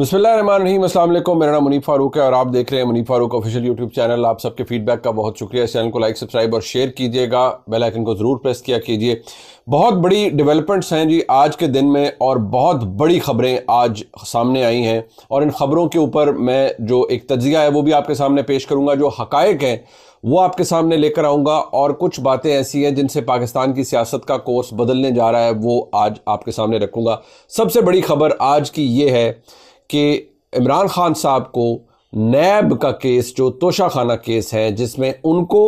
बिस्मिल्लाम असलम मेरा नाम मुनीफ फारूक है और आप देख रहे हैं Munif Farooq official YouTube channel आप सबके फीडबैक का बहुत शुक्रिया इस चैनल को लाइक सब्सक्राइब और शेयर कीजिएगा बेल आइकन को ज़रूर प्रेस किया कीजिए बहुत बड़ी डेवलपमेंट्स हैं जी आज के दिन में और बहुत बड़ी खबरें आज सामने आई हैं और इन खबरों के ऊपर मैं जो एक तजिया है वो भी आपके सामने पेश करूँगा जो हक हैं वो आपके सामने लेकर आऊँगा और कुछ बातें ऐसी हैं जिनसे पाकिस्तान की सियासत का कोर्स बदलने जा रहा है वो आज आपके सामने रखूँगा सबसे बड़ी खबर आज की ये है कि इमरान ख़ान साहब को नैब का केस जो तोशा खाना केस है जिसमें उनको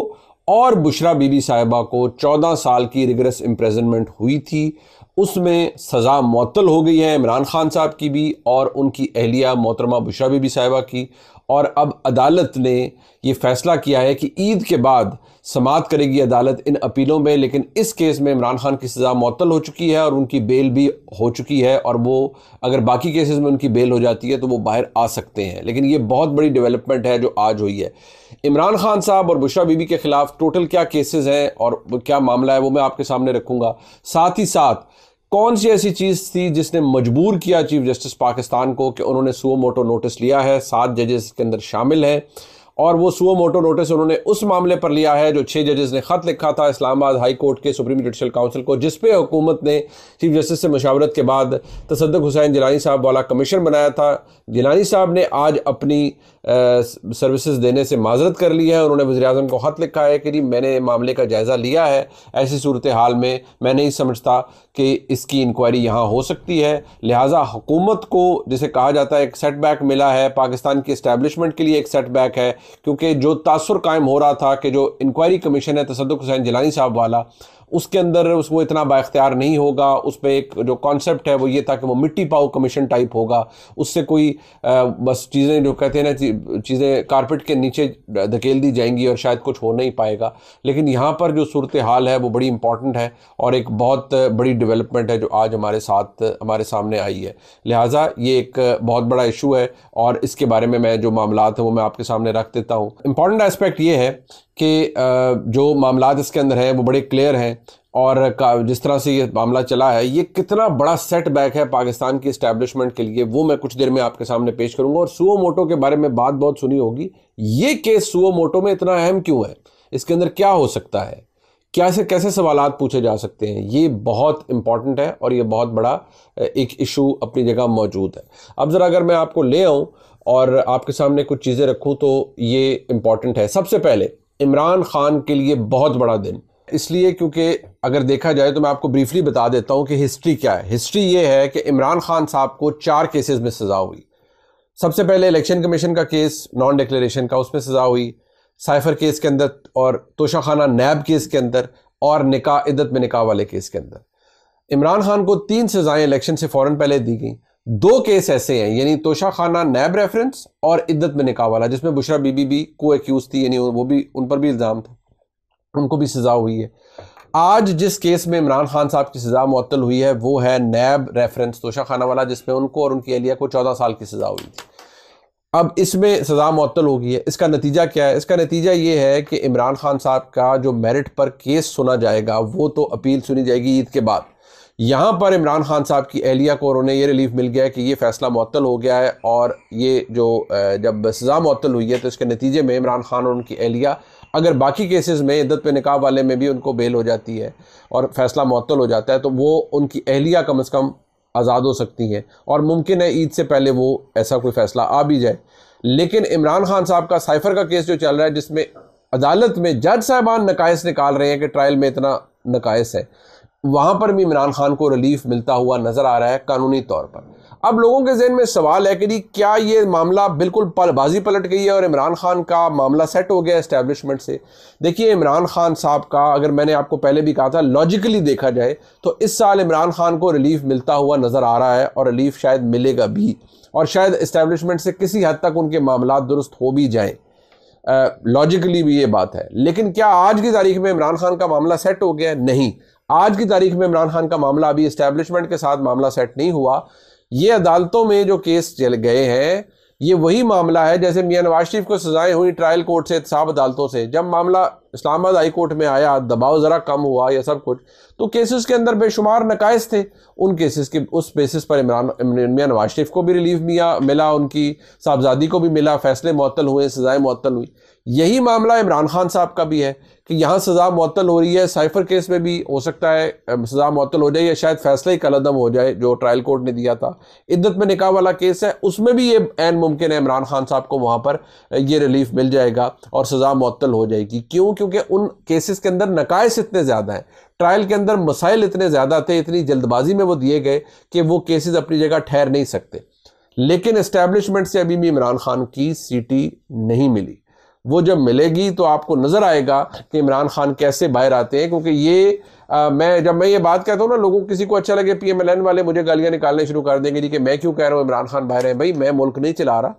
और बुशरा बीबी साहिबा को चौदह साल की रिग्रेस इम्प्रेजनमेंट हुई थी उसमें सज़ा मअतल हो गई है इमरान खान साहब की भी और उनकी अहलिया मोहतरमा बुशरा बीबी साहिबा की और अब अदालत ने ये फैसला किया है कि ईद के बाद समात करेगी अदालत इन अपीलों में लेकिन इस केस में इमरान खान की सज़ा मअतल हो चुकी है और उनकी बेल भी हो चुकी है और वो अगर बाकी केसेस में उनकी बेल हो जाती है तो वो बाहर आ सकते हैं लेकिन ये बहुत बड़ी डेवलपमेंट है जो आज हुई है इमरान खान साहब और बुशा बीबी के ख़िलाफ़ टोटल क्या केसेज हैं और क्या मामला है वो मैं आपके सामने रखूँगा साथ ही साथ कौन सी ऐसी चीज़ थी जिसने मजबूर किया चीफ जस्टिस पाकिस्तान को कि उन्होंने सुओ मोटो नोटिस लिया है सात जजेस के अंदर शामिल हैं और वो सुओ मोटो नोटिस उन्होंने उस मामले पर लिया है जो छः जजेस ने ख़त लिखा था इस्लामाबाद हाई कोर्ट के सुप्रीम जुडिशल काउंसिल को जिस पे हुकूमत ने चीफ जस्टिस से मशावरत के बाद तसद हुसैन जिलानी साहब वाला कमीशन बनाया था जिलानी साहब ने आज अपनी सर्विसेज देने से माजरत कर ली है उन्होंने वजी अजम को ख़त लिखा है कि जी मैंने मामले का जायज़ा लिया है ऐसी सूरत हाल में मैं नहीं समझता कि इसकी इंक्वायरी यहाँ हो सकती है लिहाजा हुकूमत को जिसे कहा जाता है एक सेटबैक मिला है पाकिस्तान की इस्टेबलिशमेंट के लिए एक सेटबैक है क्योंकि जो तासर कायम हो रहा था कि जो इंक्वायरी कमीशन है तसद हुसैन जिलानी साहब वाला उसके अंदर उसको इतना बाख्तियार नहीं होगा उस पर एक जो कॉन्सेप्ट है वो ये था कि वो मिट्टी पाओ कमीशन टाइप होगा उससे कोई आ, बस चीज़ें जो कहते हैं ना चीज़ें कारपेट के नीचे धकेल दी जाएंगी और शायद कुछ हो नहीं पाएगा लेकिन यहाँ पर जो सूरत हाल है वो बड़ी इंपॉर्टेंट है और एक बहुत बड़ी डिवेलपमेंट है जो आज हमारे साथ हमारे सामने आई है लिहाजा ये एक बहुत बड़ा इशू है और इसके बारे में मैं जो मामला है वो मैं आपके सामने रख देता हूँ इंपॉर्टेंट एस्पेक्ट ये है कि जो मामला इसके अंदर हैं वो बड़े क्लियर हैं और जिस तरह से ये मामला चला है ये कितना बड़ा सेट बैक है पाकिस्तान की स्टैब्लिशमेंट के लिए वो मैं कुछ देर में आपके सामने पेश करूंगा और सुओ मोटो के बारे में बात बहुत सुनी होगी ये केस सुओ मोटो में इतना अहम क्यों है इसके अंदर क्या हो सकता है क्या से कैसे सवाल पूछे जा सकते हैं ये बहुत इंपॉर्टेंट है और ये बहुत बड़ा एक इशू अपनी जगह मौजूद है अब ज़रा अगर मैं आपको ले आऊँ और आपके सामने कुछ चीज़ें रखूँ तो ये इम्पॉर्टेंट है सबसे पहले इमरान खान के लिए बहुत बड़ा दिन इसलिए क्योंकि अगर देखा जाए तो मैं आपको ब्रीफली बता देता हूँ कि हिस्ट्री क्या है हिस्ट्री ये है कि इमरान खान साहब को चार केसेस में सज़ा हुई सबसे पहले इलेक्शन कमीशन का केस नॉन डिक्लेरेशन का उसमें सज़ा हुई साइफर केस के अंदर और तोशाखाना नैब केस के अंदर और निका इद्दत में निका वाले केस के अंदर इमरान खान को तीन सजाएं इलेक्शन से फौरन पहले दी गई दो केस ऐसे हैं यानी तोशा खाना नैब रेफरेंस और इद्दत में निकाह वाला जिसमें बुशरा बीबी भी को एक्यूज थी यानी वो भी उन पर भी इल्ज़ाम था उनको भी सज़ा हुई है आज जिस केस में इमरान खान साहब की सज़ा मअतल हुई है वो है नैब रेफरेंस तोशा खाना वाला जिसमें उनको और उनकी अहलिया को चौदह साल की सज़ा हुई थी अब इसमें सज़ा मअतल हो गई है इसका नतीजा क्या है इसका नतीजा ये है कि इमरान खान साहब का जो मेरिट पर केस सुना जाएगा वो तो अपील सुनी जाएगी ईद के बाद यहाँ पर इमरान खान साहब की अहलिया को उन्होंने ये रिलीफ मिल गया कि ये फैसला मअतल हो गया है और ये जो जब सज़ा मअतल हुई है तो इसके नतीजे में इमरान खान और उनकी एहलिया अगर बाकी केसेस में इद्दत पे निकाह वाले में भी उनको बेल हो जाती है और फैसला मअतल हो जाता है तो वो उनकी अहलिया कम अज़ कम आज़ाद हो सकती हैं और मुमकिन है ईद से पहले वो ऐसा कोई फ़ैसला आ भी जाए लेकिन इमरान खान साहब का साइफर का केस जो चल रहा है जिसमें अदालत में जज साहबान नकायस निकाल रहे हैं कि ट्रायल में इतना नकायस है वहाँ पर भी इमरान खान को रिलीफ मिलता हुआ नज़र आ रहा है कानूनी तौर पर अब लोगों के जहन में सवाल है कि जी क्या ये मामला बिल्कुल पल बाजी पलट गई है और इमरान खान का मामला सेट हो गया इस्टेब्लिशमेंट से देखिए इमरान खान साहब का अगर मैंने आपको पहले भी कहा था लॉजिकली देखा जाए तो इस साल इमरान खान को रिलीफ मिलता हुआ नज़र आ रहा है और रिलीफ शायद मिलेगा भी और शायद इस्टेब्लिशमेंट से किसी हद तक उनके मामला दुरुस्त हो भी जाएँ लॉजिकली भी ये बात है लेकिन क्या आज की तारीख में इमरान खान का मामला सेट हो गया नहीं आज की तारीख में इमरान खान का मामला अभी इस्टेब्लिशमेंट के साथ मामला सेट नहीं हुआ ये अदालतों में जो केस चल गए हैं ये वही मामला है जैसे मियाँ नवाज शरीफ को सजाएं हुई ट्रायल कोर्ट से साहब अदालतों से जब मामला इस्लामाबाद हाई कोर्ट में आया दबाव ज़रा कम हुआ या सब कुछ तो केसेस के अंदर बेशुमार नकायस थे उन केसेस के उस बेसिस पर इमरान मियाँ नवाज शरीफ को भी रिलीफ मिला मिला उनकी साहबजादी को भी मिला फैसले मअतल हुए सजाएं मअतल हुई यही मामला इमरान खान साहब का भी है कि यहाँ सज़ा मअतल हो रही है साइफर केस में भी हो सकता है सज़ा मअतल हो जाए या शायद फैसला ही कलदम हो जाए जो ट्रायल कोर्ट ने दिया था इद्दत में निकाह वाला केस है उसमें भी ये एन मुमकिन है इमरान खान साहब को वहाँ पर ये रिलीफ मिल जाएगा और सज़ा मअतल हो जाएगी क्यों क्योंकि उन केसेस के अंदर नकायस इतने ज़्यादा हैं ट्रायल के अंदर मसाइल इतने ज़्यादा थे इतनी जल्दबाजी में वो दिए गए कि वो केसेज अपनी जगह ठहर नहीं सकते लेकिन इस्टेब्लिशमेंट से अभी भी इमरान खान की सीटी नहीं मिली वो जब मिलेगी तो आपको नज़र आएगा कि इमरान खान कैसे बाहर आते हैं क्योंकि ये आ, मैं जब मैं ये बात कहता हूँ ना लोगों किसी को अच्छा लगे पी एम एल एन वाले मुझे गालियाँ निकालने शुरू कर देंगे जी कि मैं क्यों कह रहा हूँ इमरान खान बाहर हैं भाई मैं मुल्क नहीं चला रहा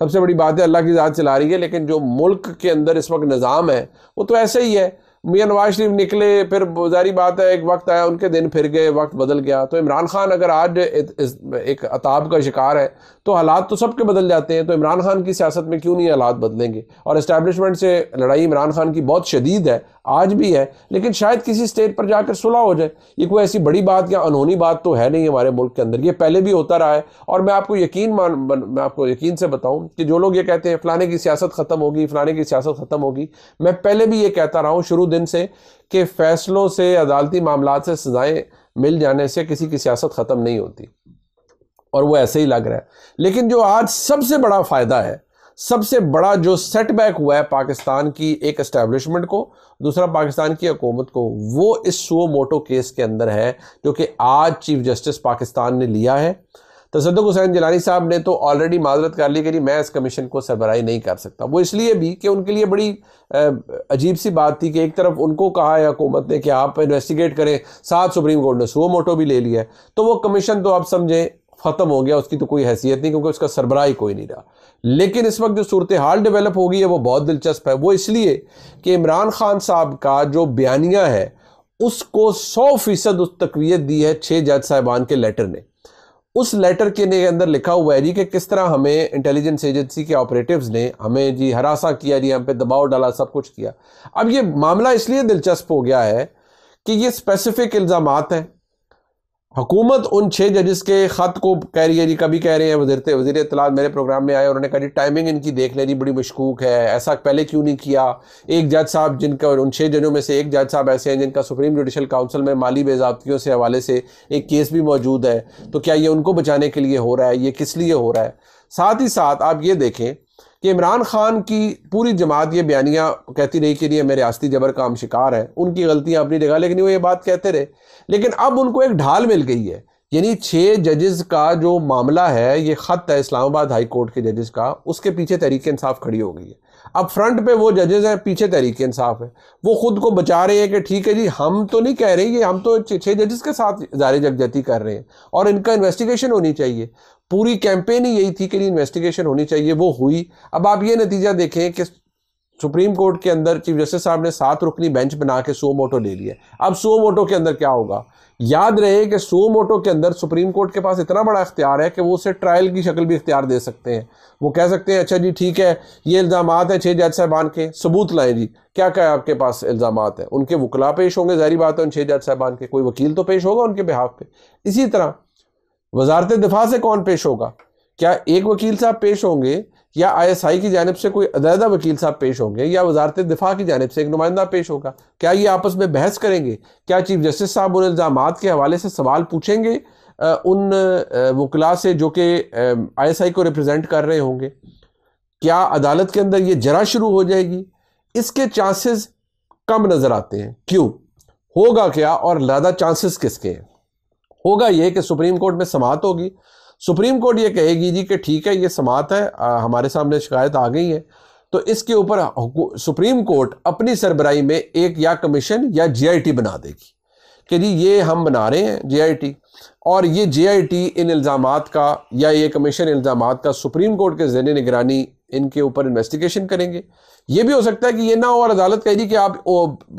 सबसे बड़ी बात है अल्लाह की ज़ात चला रही है लेकिन जो मुल्क के अंदर इस वक्त निज़ाम है वो तो ऐसे ही है मियाँ नवाज शरीफ निकले फिर जारी बात है एक वक्त आया उनके दिन फिर गए वक्त बदल गया तो इमरान खान अगर आज एक अताब का शिकार है तो हालात तो सबके बदल जाते हैं तो इमरान खान की सियासत में क्यों नहीं हालात बदलेंगे और इस्टेबलिशमेंट से लड़ाई इमरान खान की बहुत शदीद है आज भी है लेकिन शायद किसी स्टेट पर जाकर सुलह हो जाए ये कोई ऐसी बड़ी बात या अनहोनी बात तो है नहीं हमारे मुल्क के अंदर ये पहले भी होता रहा है और मैं आपको यकीन मान मैं आपको यकीन से बताऊं कि जो लोग ये कहते हैं फ़लाने की सियासत ख़त्म होगी फ़लाने की सियासत ख़त्म होगी मैं पहले भी ये कहता रहा हूँ शुरू दिन से कि फैसलों से अदालती मामला से सजाएं मिल जाने से किसी की सियासत ख़त्म नहीं होती और वो ऐसे ही लग रहा है लेकिन जो आज सबसे बड़ा फ़ायदा है सबसे बड़ा जो सेटबैक हुआ है पाकिस्तान की एक एस्टेब्लिशमेंट को दूसरा पाकिस्तान की हकूमत को वो इस सुओ मोटो केस के अंदर है जो कि आज चीफ जस्टिस पाकिस्तान ने लिया है तसदक तो हुसैन जलानी साहब ने तो ऑलरेडी माजरत कर ली कि मैं इस कमीशन को सरबराही नहीं कर सकता वो इसलिए भी कि उनके लिए बड़ी अजीब सी बात थी कि एक तरफ उनको कहा है हुकूमत ने कि आप इन्वेस्टिगेट करें साथ सुप्रीम कोर्ट ने सो मोटो भी ले लिया है तो वो कमीशन तो आप समझें ख़त्म हो गया उसकी तो कोई हैसियत नहीं क्योंकि उसका सरबराही कोई नहीं रहा लेकिन इस वक्त जो सूरत हाल डेवलप हो गई है वो बहुत दिलचस्प है वो इसलिए कि इमरान खान साहब का जो बयानिया है उसको सौ फीसद उस तकवीत दी है छः जज साहिबान के लेटर ने उस लेटर के ने अंदर लिखा हुआ है जी कि किस तरह हमें इंटेलिजेंस एजेंसी के ऑपरेटिव्स ने हमें जी हरासा किया जी हम पे दबाव डाला सब कुछ किया अब ये मामला इसलिए दिलचस्प हो गया है कि ये स्पेसिफिक इल्ज़ाम हैं हुकूमत उन छः जजेस के ख़त को कह रही है जी कभी कह रहे हैं वजीर वजीर इतलात मेरे प्रोग्राम में आए उन्होंने कहा जी टाइमिंग इनकी देख लेनी बड़ी मशकूक है ऐसा पहले क्यों नहीं किया एक जज साहब जिनका उन छः जजों में से एक जज साहब ऐसे हैं जिनका सुप्रीम जुडिशल काउंसिल में माली बेजाबतियों से हवाले से एक केस भी मौजूद है तो क्या ये उनको बचाने के लिए हो रहा है ये किस लिए हो रहा है साथ ही साथ आप ये देखें कि इमरान ख़ान की पूरी जमात ये बयानियाँ कहती रही कि नहीं मेरे रियाती जबर का हम शिकार है उनकी गलतियाँ अपनी जगह लेकिन वो ये बात कहते रहे लेकिन अब उनको एक ढाल मिल गई है यानी छः जजेस का जो मामला है ये ख़त है इस्लामाबाद हाई कोर्ट के जजेस का उसके पीछे तहरीक इंसाफ खड़ी हो गई है अब फ्रंट पे वो जजेस हैं पीछे तहरीक इंसाफ है वो खुद को बचा रहे हैं कि ठीक है जी हम तो नहीं कह रहे ये हम तो छः जजेस के साथ जारे जगजहती कर रहे हैं और इनका इन्वेस्टिगेशन होनी चाहिए पूरी कैंपेन ही यही थी कि इन्वेस्टिगेशन होनी चाहिए वो हुई अब आप ये नतीजा देखें कि सुप्रीम कोर्ट के अंदर चीफ जस्टिस साहब ने सात रुकनी बेंच बना के सो मोटो ले लिया अब सो मोटो के अंदर क्या होगा याद रहे कि सो मोटो के अंदर सुप्रीम कोर्ट के पास इतना बड़ा इख्तियार है कि वो उसे ट्रायल की शक्ल भी इख्तियार दे सकते हैं वो कह सकते हैं अच्छा जी ठीक है ये इल्ज़ाम हैं छः जज साहबान के सबूत लाएँ जी क्या क्या आपके पास इल्ज़ाम हैं उनके वकला पेश होंगे जहरी बात है उन छः जज साहबान के कोई वकील तो पेश होगा उनके बिहाफ पर इसी तरह वजारत दिफा से कौन पेश होगा क्या एक वकील साहब पेश होंगे या आईएसआई की जानब से कोई अदायदा वकील साहब पेश होंगे या वजारत दिफा की जानब से एक नुमाइंदा पेश होगा क्या ये आपस में बहस करेंगे क्या चीफ जस्टिस साहब उन इल्ज़ाम के हवाले से सवाल पूछेंगे उन वकला से जो कि आईएसआई को रिप्रेजेंट कर रहे होंगे क्या अदालत के अंदर ये जरा शुरू हो जाएगी इसके चांसेस कम नज़र आते हैं क्यों होगा क्या और ज़्यादा चांसेस किसके हैं होगा ये कि सुप्रीम कोर्ट में समात होगी सुप्रीम कोर्ट ये कहेगी जी कि ठीक है ये समात है आ, हमारे सामने शिकायत आ गई है तो इसके ऊपर सुप्रीम कोर्ट अपनी सरबराई में एक या कमीशन या जीआईटी बना देगी कि जी ये हम बना रहे हैं जीआईटी और ये जीआईटी इन इल्ज़ाम का या ये कमीशन इल्ज़ाम का सुप्रीम कोर्ट के जरिए निगरानी इनके ऊपर इन्वेस्टिगेशन करेंगे ये भी हो सकता है कि ये ना हो और अदालत कहेगी कि आप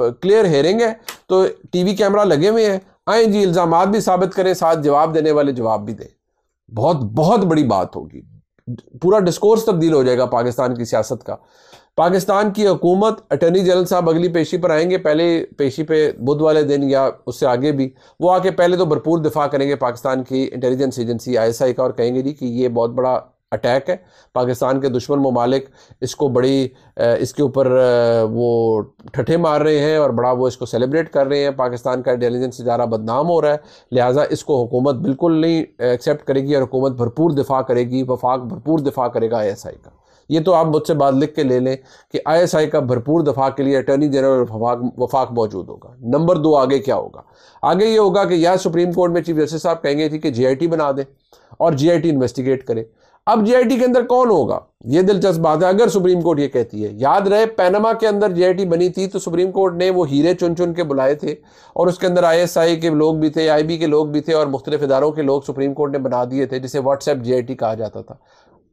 क्लियर हेयरिंग है तो टी कैमरा लगे हुए हैं आए जी इल्ज़ाम भी साबित करें साथ जवाब देने वाले जवाब भी दें बहुत बहुत बड़ी बात होगी पूरा डिस्कोर्स तब्दील हो जाएगा पाकिस्तान की सियासत का पाकिस्तान की हुकूमत अटर्नी जनरल साहब अगली पेशी पर आएंगे पहले पेशी पे बुध वाले दिन या उससे आगे भी वो आके पहले तो भरपूर दिफा करेंगे पाकिस्तान की इंटेलिजेंस एजेंसी आईएसआई का और कहेंगे जी कि ये बहुत बड़ा अटैक है पाकिस्तान के दुश्मन ममालिक इसको बड़ी इसके ऊपर वो ठठे मार रहे हैं और बड़ा वो इसको सेलिब्रेट कर रहे हैं पाकिस्तान का इंटेलिजेंस इजारा बदनाम हो रहा है लिहाजा इसको हुकूमत बिल्कुल नहीं एक्सेप्ट करेगी और हुकूमत भरपूर दिफा करेगी वफाक भरपूर दिफा करेगा आई एस आई का ये तो आप मुझसे बात लिख के ले लें कि आई एस आई का भरपूर दफा के लिए अटर्नी जनरल वफाक वफाक मौजूद होगा नंबर दो आगे क्या होगा आगे ये होगा कि या सुप्रीम कोर्ट में चीफ जस्टिस साहब कहेंगे थी कि जी आई टी बना दें और जी आई टी इन्वेस्टिगेट करें अब जीआईटी के अंदर कौन होगा यह दिलचस्प बात है अगर सुप्रीम कोर्ट ये कहती है याद रहे पैनमा के अंदर जीआईटी बनी थी तो सुप्रीम कोर्ट ने वो हीरे चुन चुन के बुलाए थे और उसके अंदर आईएसआई के लोग भी थे आईबी के लोग भी थे और मुख्तलिफ इदारों के लोग सुप्रीम कोर्ट ने बना दिए थे जिसे व्हाट्सएप जे कहा जाता था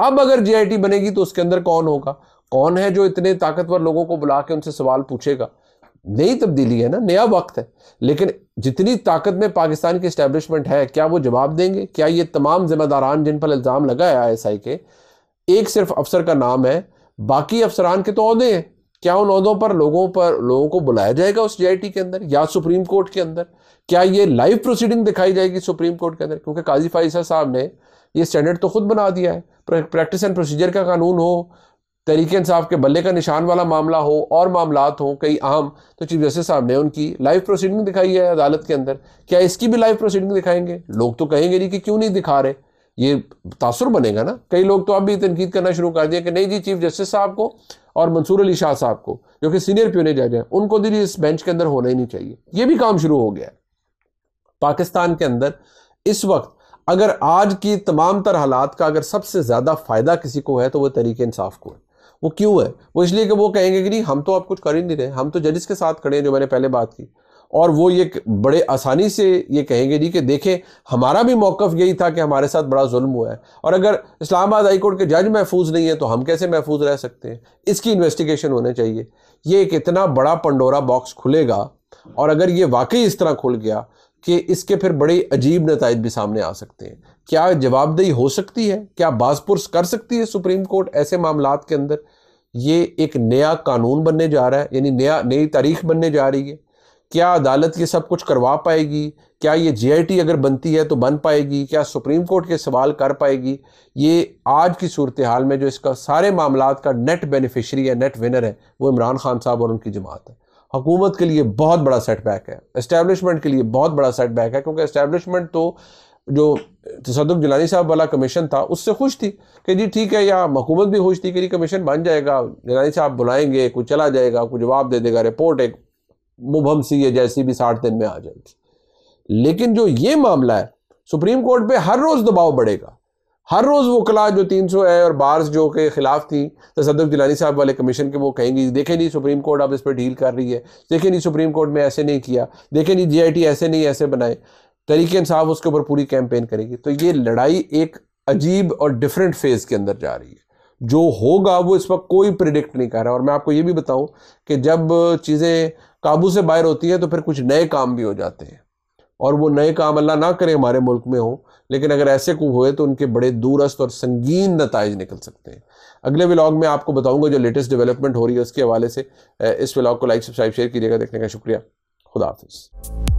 अब अगर जे बनेगी तो उसके अंदर कौन होगा कौन है जो इतने ताकतवर लोगों को बुला के उनसे सवाल पूछेगा नई तब्दीली है ना नया वक्त है लेकिन जितनी ताकत में पाकिस्तान की इस्टेब्लिशमेंट है क्या वो जवाब देंगे क्या ये तमाम जिम्मेदारान जिन पर इल्ज़ाम लगा है आई के एक सिर्फ अफसर का नाम है बाकी अफसरान के तो अहदे हैं क्या उन अहदों पर लोगों पर लोगों को बुलाया जाएगा उस जी के अंदर या सुप्रीम कोर्ट के अंदर क्या ये लाइव प्रोसीडिंग दिखाई जाएगी सुप्रीम कोर्ट के अंदर क्योंकि काजी फाइसा साहब ने ये स्टैंडर्ड तो खुद बना दिया है प्रैक्टिस एंड प्रोसीजर का कानून हो तहरीक इंसाफ के बल्ले का निशान वाला मामला हो और मामलात हों कई अहम तो चीफ जस्टिस साहब ने उनकी लाइव प्रोसीडिंग दिखाई है अदालत के अंदर क्या इसकी भी लाइव प्रोसीडिंग दिखाएंगे लोग तो कहेंगे जी कि क्यों नहीं दिखा रहे ये तासर बनेगा ना कई लोग तो अब भी तनकीद करना शुरू कर दिया कि नहीं जी चीफ जस्टिस साहब को और मंसूर अली शाह साहब को जो कि सीनियर प्योने जज हैं उनको दी इस बेंच के अंदर होना ही नहीं चाहिए ये भी काम शुरू हो गया है पाकिस्तान के अंदर इस वक्त अगर आज की तमाम तर हालात का अगर सबसे ज़्यादा फ़ायदा किसी को है तो वह तरीके इंसाफ को है वो क्यों है वो इसलिए कि वो कहेंगे कि नहीं हम तो अब कुछ कर ही नहीं रहे हम तो जजिस के साथ खड़े हैं जो मैंने पहले बात की और वो ये बड़े आसानी से ये कहेंगे जी कि देखें हमारा भी मौक़ यही था कि हमारे साथ बड़ा जुल्म हुआ है और अगर इस्लामाबाद हाई कोर्ट के जज महफूज नहीं है तो हम कैसे महफूज रह सकते हैं इसकी इन्वेस्टिगेशन होने चाहिए ये एक इतना बड़ा पंडोरा बॉक्स खुलेगा और अगर ये वाकई इस तरह खुल गया कि इसके फिर बड़े अजीब नतज भी सामने आ सकते हैं क्या जवाबदेही हो सकती है क्या बाजपुरस कर सकती है सुप्रीम कोर्ट ऐसे मामला के अंदर ये एक नया कानून बनने जा रहा है यानी नया नई तारीख बनने जा रही है क्या अदालत ये सब कुछ करवा पाएगी क्या ये जीआईटी अगर बनती है तो बन पाएगी क्या सुप्रीम कोर्ट के सवाल कर पाएगी ये आज की सूरत हाल में जो इसका सारे मामला का नेट बेनिफिशरी है नेट विनर है वो इमरान खान साहब और उनकी जमात है हुकूमत के लिए बहुत बड़ा सेटबैक है इस्टेब्लिशमेंट के लिए बहुत बड़ा सेटबैक है क्योंकि इस्टेबलिशमेंट तो जो तसदुक जलानी साहब वाला कमीशन था उससे खुश थी कि जी ठीक है यहाँ हुकूमत भी खुश थी कि जी कमीशन बन जाएगा जलानी साहब बुलाएंगे कुछ चला जाएगा कुछ जवाब दे देगा रिपोर्ट एक मुबहम सी है जैसी भी साठ दिन में आ जाएगी लेकिन जो ये मामला है सुप्रीम कोर्ट पर हर रोज़ दबाव बढ़ेगा हर रोज़ वो कला जो तीन सौ है और बार्स जो के खिलाफ थी सदर जिलानी साहब वाले कमीशन के वो कहेंगी देखें नहीं सुप्रीम कोर्ट अब इस पर डील कर रही है देखें नहीं सुप्रीम कोर्ट में ऐसे नहीं किया देखें नहीं टी ऐसे नहीं ऐसे बनाए तरीके इंसाफ उसके ऊपर पूरी कैंपेन करेगी तो ये लड़ाई एक अजीब और डिफरेंट फेज़ के अंदर जा रही है जो होगा वो इस वक्त कोई प्रिडिक्ट नहीं कर रहा और मैं आपको ये भी बताऊं कि जब चीज़ें काबू से बाहर होती हैं तो फिर कुछ नए काम भी हो जाते हैं और वो नए काम अल्लाह ना करें हमारे मुल्क में हो लेकिन अगर ऐसे को हुए तो उनके बड़े दूरस्त और संगीन नतज निकल सकते हैं अगले व्लॉग में आपको बताऊंगा जो लेटेस्ट डेवलपमेंट हो रही है उसके हवाले से इस व्लॉग को लाइक सब्सक्राइब शेयर कीजिएगा देखने का शुक्रिया खुदा हाफिज़